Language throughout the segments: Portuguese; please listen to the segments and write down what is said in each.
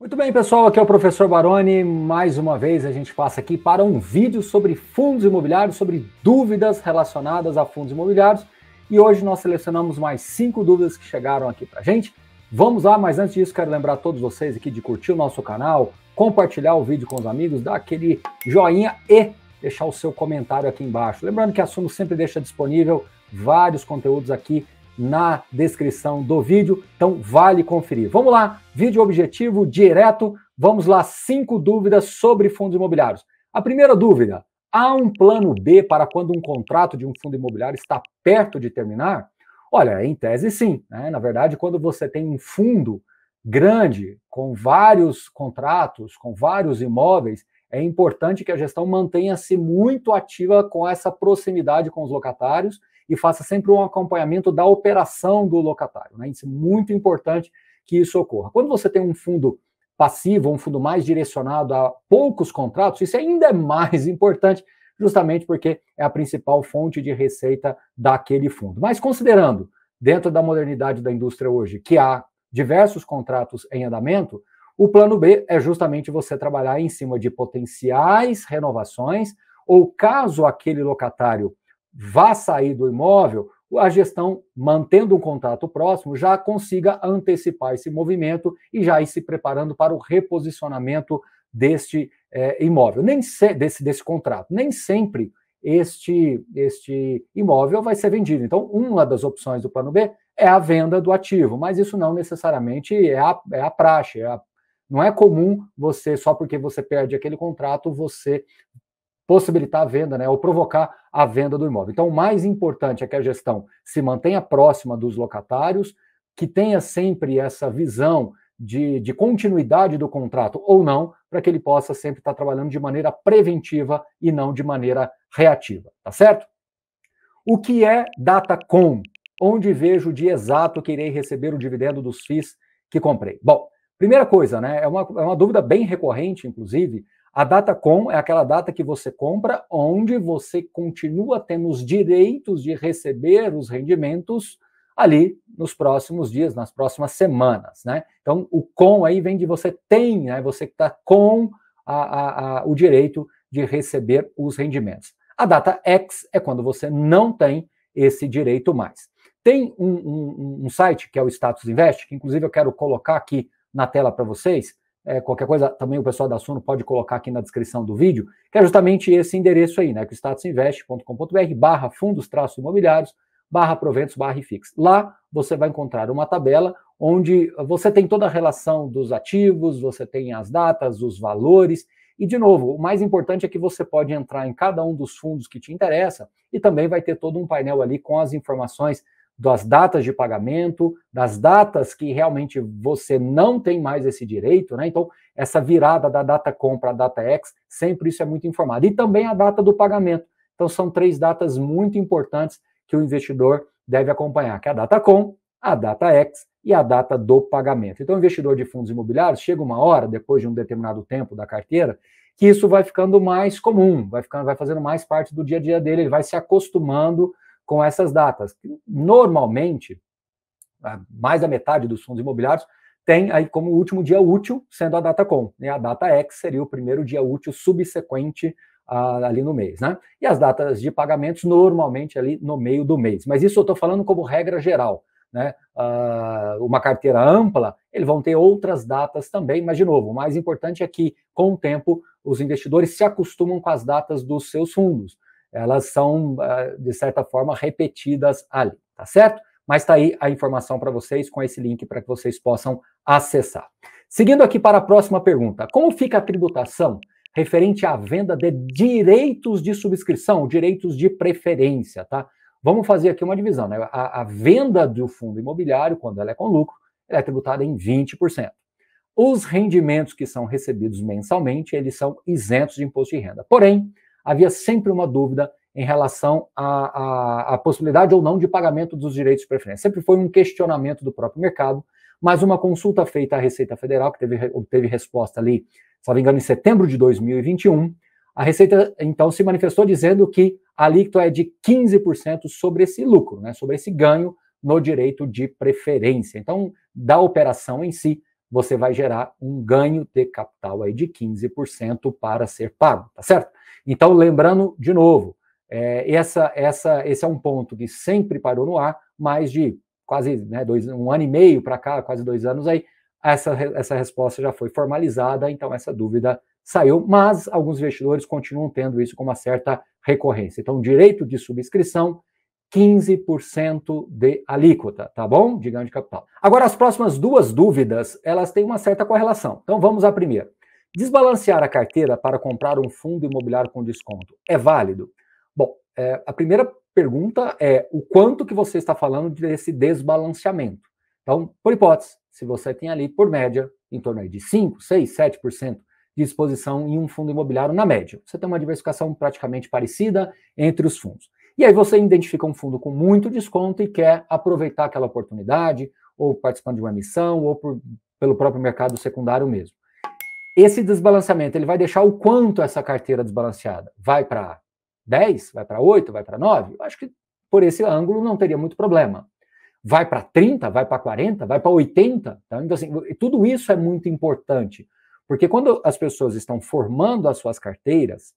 Muito bem, pessoal, aqui é o professor Baroni. Mais uma vez a gente passa aqui para um vídeo sobre fundos imobiliários, sobre dúvidas relacionadas a fundos imobiliários. E hoje nós selecionamos mais cinco dúvidas que chegaram aqui para a gente. Vamos lá, mas antes disso, quero lembrar a todos vocês aqui de curtir o nosso canal, compartilhar o vídeo com os amigos, dar aquele joinha e deixar o seu comentário aqui embaixo. Lembrando que a Sumo sempre deixa disponível vários conteúdos aqui na descrição do vídeo, então vale conferir. Vamos lá, vídeo objetivo direto, vamos lá, cinco dúvidas sobre fundos imobiliários. A primeira dúvida, há um plano B para quando um contrato de um fundo imobiliário está perto de terminar? Olha, em tese sim, né? na verdade, quando você tem um fundo grande, com vários contratos, com vários imóveis, é importante que a gestão mantenha-se muito ativa com essa proximidade com os locatários e faça sempre um acompanhamento da operação do locatário. Né? Isso é muito importante que isso ocorra. Quando você tem um fundo passivo, um fundo mais direcionado a poucos contratos, isso ainda é mais importante, justamente porque é a principal fonte de receita daquele fundo. Mas considerando, dentro da modernidade da indústria hoje, que há diversos contratos em andamento, o plano B é justamente você trabalhar em cima de potenciais renovações, ou caso aquele locatário vá sair do imóvel, a gestão, mantendo um contato próximo, já consiga antecipar esse movimento e já ir se preparando para o reposicionamento deste é, imóvel, nem se, desse, desse contrato. Nem sempre este, este imóvel vai ser vendido. Então, uma das opções do plano B é a venda do ativo, mas isso não necessariamente é a, é a praxe, é a, não é comum você, só porque você perde aquele contrato, você possibilitar a venda, né, ou provocar a venda do imóvel. Então, o mais importante é que a gestão se mantenha próxima dos locatários, que tenha sempre essa visão de, de continuidade do contrato ou não, para que ele possa sempre estar trabalhando de maneira preventiva e não de maneira reativa, tá certo? O que é Datacom? Onde vejo o dia exato que irei receber o dividendo dos FIIs que comprei? Bom, primeira coisa, né, é uma, é uma dúvida bem recorrente, inclusive, a data com é aquela data que você compra, onde você continua tendo os direitos de receber os rendimentos ali nos próximos dias, nas próximas semanas, né? Então, o com aí vem de você tem, né? Você que está com a, a, a, o direito de receber os rendimentos. A data ex é quando você não tem esse direito mais. Tem um, um, um site que é o Status Invest, que inclusive eu quero colocar aqui na tela para vocês, é, qualquer coisa, também o pessoal da Suno pode colocar aqui na descrição do vídeo, que é justamente esse endereço aí, né? Que é o statusinvest.com.br barra fundos traços imobiliários, barra proventos, barra fix Lá você vai encontrar uma tabela onde você tem toda a relação dos ativos, você tem as datas, os valores, e de novo, o mais importante é que você pode entrar em cada um dos fundos que te interessa e também vai ter todo um painel ali com as informações das datas de pagamento, das datas que realmente você não tem mais esse direito, né? Então, essa virada da data compra à data ex, sempre isso é muito informado. E também a data do pagamento. Então, são três datas muito importantes que o investidor deve acompanhar, que é a data com, a data ex e a data do pagamento. Então, o investidor de fundos imobiliários chega uma hora, depois de um determinado tempo da carteira, que isso vai ficando mais comum, vai ficando, vai fazendo mais parte do dia a dia dele, ele vai se acostumando com essas datas. Normalmente, mais da metade dos fundos imobiliários tem aí como último dia útil sendo a data com, né? A data ex seria o primeiro dia útil subsequente ali no mês, né? E as datas de pagamentos normalmente ali no meio do mês. Mas isso eu estou falando como regra geral, né? Ah, uma carteira ampla, eles vão ter outras datas também, mas de novo, o mais importante é que com o tempo os investidores se acostumam com as datas dos seus fundos elas são, ah, de certa forma, repetidas ali, tá certo? Mas está aí a informação para vocês com esse link para que vocês possam acessar. Seguindo aqui para a próxima pergunta: como fica a tributação referente à venda de direitos de subscrição, direitos de preferência, tá? Vamos fazer aqui uma divisão, né? A, a venda do fundo imobiliário, quando ela é com lucro, ela é tributada em 20%. Os rendimentos que são recebidos mensalmente, eles são isentos de imposto de renda. Porém, havia sempre uma dúvida em relação à, à, à, possibilidade ou não de pagamento dos direitos de preferência. Sempre foi um questionamento do próprio mercado, mas uma consulta feita à Receita Federal, que teve, obteve resposta ali, se não me engano, em setembro de 2021, a Receita então se manifestou dizendo que a alíquota é de 15% sobre esse lucro, né, sobre esse ganho no direito de preferência. Então, da operação em si, você vai gerar um ganho de capital aí de 15% para ser pago, tá certo? Então, lembrando de novo, é, essa, essa, esse é um ponto que sempre parou no ar, mais de quase né, dois, um ano e meio para cá, quase dois anos aí, essa, essa resposta já foi formalizada, então essa dúvida saiu, mas alguns investidores continuam tendo isso com uma certa recorrência. Então, direito de subscrição, 15% de alíquota, tá bom? De ganho de capital. Agora, as próximas duas dúvidas, elas têm uma certa correlação. Então, vamos à primeira. Desbalancear a carteira para comprar um fundo imobiliário com desconto é válido? Bom, é, a primeira pergunta é o quanto que você está falando desse desbalanceamento. Então, por hipótese, se você tem ali, por média, em torno de 5, 6, 7% de exposição em um fundo imobiliário na média. Você tem uma diversificação praticamente parecida entre os fundos. E aí você identifica um fundo com muito desconto e quer aproveitar aquela oportunidade, ou participando de uma emissão, ou por, pelo próprio mercado secundário mesmo. Esse desbalanceamento, ele vai deixar o quanto essa carteira desbalanceada? Vai para 10? Vai para 8? Vai para 9? Eu acho que por esse ângulo não teria muito problema. Vai para 30? Vai para 40? Vai para 80? Tá? Então, assim, tudo isso é muito importante. Porque quando as pessoas estão formando as suas carteiras,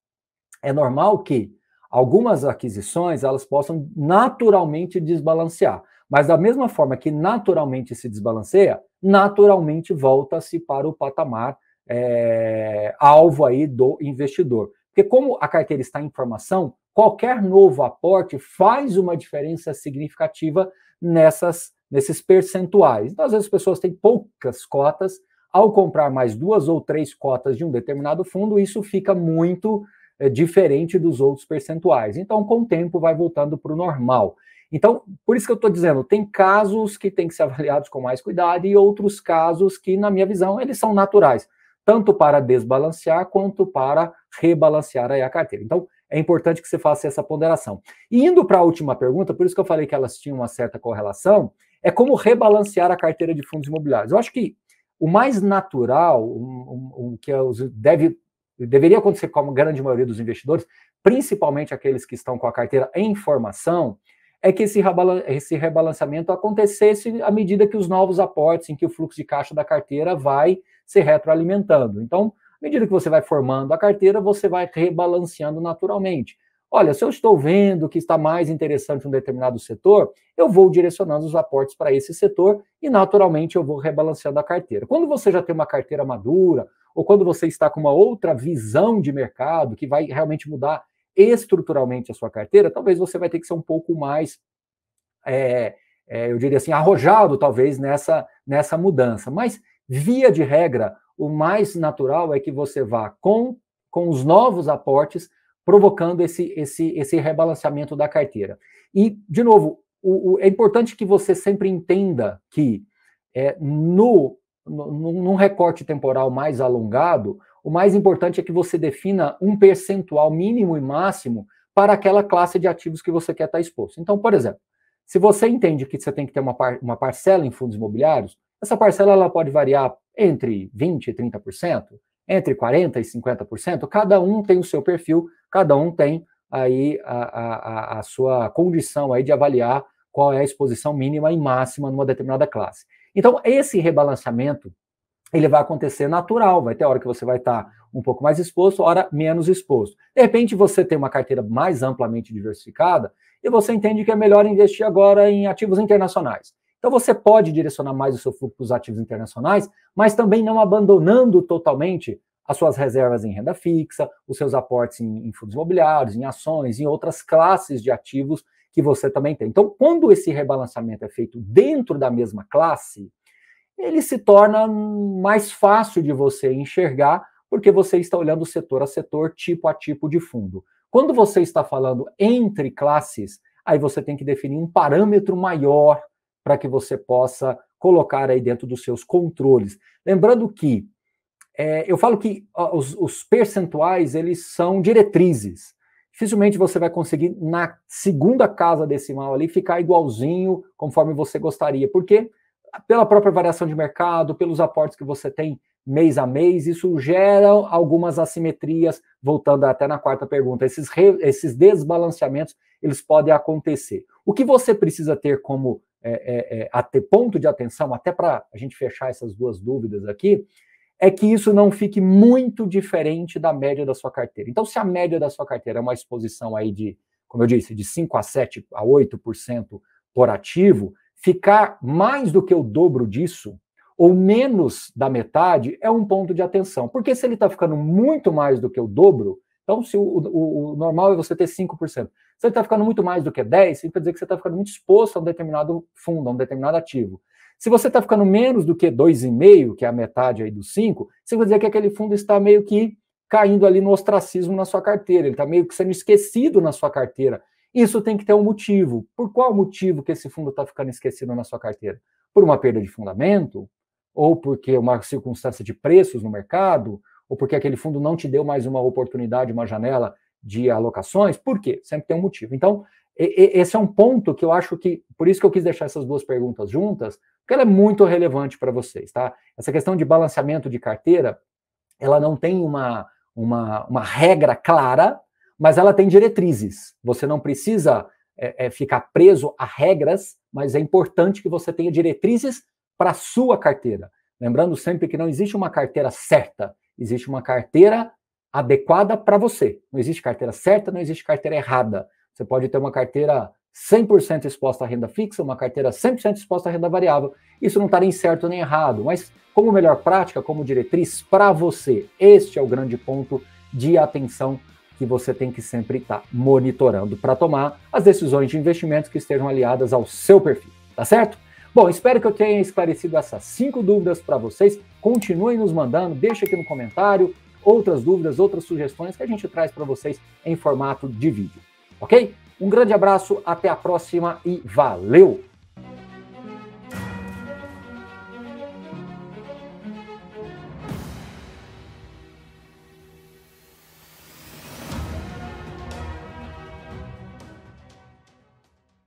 é normal que algumas aquisições elas possam naturalmente desbalancear. Mas da mesma forma que naturalmente se desbalanceia, naturalmente volta-se para o patamar é, alvo aí do investidor. Porque como a carteira está em formação, qualquer novo aporte faz uma diferença significativa nessas, nesses percentuais. Então, às vezes, as pessoas têm poucas cotas, ao comprar mais duas ou três cotas de um determinado fundo, isso fica muito é, diferente dos outros percentuais. Então, com o tempo, vai voltando para o normal. Então, por isso que eu estou dizendo, tem casos que têm que ser avaliados com mais cuidado e outros casos que, na minha visão, eles são naturais tanto para desbalancear quanto para rebalancear aí a carteira. Então, é importante que você faça essa ponderação. E indo para a última pergunta, por isso que eu falei que elas tinham uma certa correlação, é como rebalancear a carteira de fundos imobiliários. Eu acho que o mais natural, o, que é deve, deveria acontecer com a grande maioria dos investidores, principalmente aqueles que estão com a carteira em formação, é que esse, esse rebalanceamento acontecesse à medida que os novos aportes, em que o fluxo de caixa da carteira vai se retroalimentando. Então, à medida que você vai formando a carteira, você vai rebalanceando naturalmente. Olha, se eu estou vendo que está mais interessante um determinado setor, eu vou direcionando os aportes para esse setor e, naturalmente, eu vou rebalanceando a carteira. Quando você já tem uma carteira madura, ou quando você está com uma outra visão de mercado que vai realmente mudar estruturalmente a sua carteira, talvez você vai ter que ser um pouco mais, é, é, eu diria assim, arrojado, talvez, nessa, nessa mudança. Mas Via de regra, o mais natural é que você vá com, com os novos aportes, provocando esse, esse, esse rebalanceamento da carteira. E, de novo, o, o, é importante que você sempre entenda que é, no, no, num recorte temporal mais alongado, o mais importante é que você defina um percentual mínimo e máximo para aquela classe de ativos que você quer estar exposto. Então, por exemplo, se você entende que você tem que ter uma, par, uma parcela em fundos imobiliários, essa parcela ela pode variar entre 20% e 30%, entre 40% e 50%, cada um tem o seu perfil, cada um tem aí a, a, a sua condição aí de avaliar qual é a exposição mínima e máxima numa determinada classe. Então, esse rebalanceamento ele vai acontecer natural, vai ter hora que você vai estar tá um pouco mais exposto, hora menos exposto. De repente, você tem uma carteira mais amplamente diversificada e você entende que é melhor investir agora em ativos internacionais. Então você pode direcionar mais o seu fluxo para os ativos internacionais, mas também não abandonando totalmente as suas reservas em renda fixa, os seus aportes em, em fundos imobiliários, em ações, em outras classes de ativos que você também tem. Então, quando esse rebalanceamento é feito dentro da mesma classe, ele se torna mais fácil de você enxergar, porque você está olhando setor a setor, tipo a tipo de fundo. Quando você está falando entre classes, aí você tem que definir um parâmetro maior para que você possa colocar aí dentro dos seus controles. Lembrando que é, eu falo que os, os, percentuais eles são diretrizes. Dificilmente você vai conseguir na segunda casa decimal ali ficar igualzinho conforme você gostaria, porque pela própria variação de mercado, pelos aportes que você tem mês a mês, isso gera algumas assimetrias, voltando até na quarta pergunta. Esses, re, esses desbalanceamentos eles podem acontecer. O que você precisa ter como é, é, é, ponto de atenção, até para a gente fechar essas duas dúvidas aqui, é que isso não fique muito diferente da média da sua carteira. Então, se a média da sua carteira é uma exposição aí de, como eu disse, de 5 a 7 a 8% por ativo, ficar mais do que o dobro disso, ou menos da metade, é um ponto de atenção. Porque se ele está ficando muito mais do que o dobro, então, se o, o, o normal é você ter 5%, se ele está ficando muito mais do que 10%, isso quer dizer que você está ficando muito exposto a um determinado fundo, a um determinado ativo. Se você está ficando menos do que 2,5%, que é a metade aí dos 5%, isso quer dizer que aquele fundo está meio que caindo ali no ostracismo na sua carteira, ele está meio que sendo esquecido na sua carteira. Isso tem que ter um motivo. Por qual motivo que esse fundo está ficando esquecido na sua carteira? Por uma perda de fundamento? Ou porque uma circunstância de preços no mercado? ou porque aquele fundo não te deu mais uma oportunidade, uma janela de alocações, por quê? Sempre tem um motivo. Então, esse é um ponto que eu acho que, por isso que eu quis deixar essas duas perguntas juntas, porque ela é muito relevante para vocês, tá? Essa questão de balanceamento de carteira, ela não tem uma, uma, uma regra clara, mas ela tem diretrizes. Você não precisa é, é, ficar preso a regras, mas é importante que você tenha diretrizes para a sua carteira. Lembrando sempre que não existe uma carteira certa, Existe uma carteira adequada para você. Não existe carteira certa, não existe carteira errada. Você pode ter uma carteira 100% exposta à renda fixa, uma carteira 100% exposta à renda variável. Isso não está nem certo nem errado, mas como melhor prática, como diretriz para você, este é o grande ponto de atenção que você tem que sempre estar tá monitorando para tomar as decisões de investimentos que estejam aliadas ao seu perfil, tá certo? Bom, espero que eu tenha esclarecido essas cinco dúvidas para vocês. Continuem nos mandando, deixe aqui no comentário outras dúvidas, outras sugestões que a gente traz para vocês em formato de vídeo. Ok? Um grande abraço, até a próxima e valeu!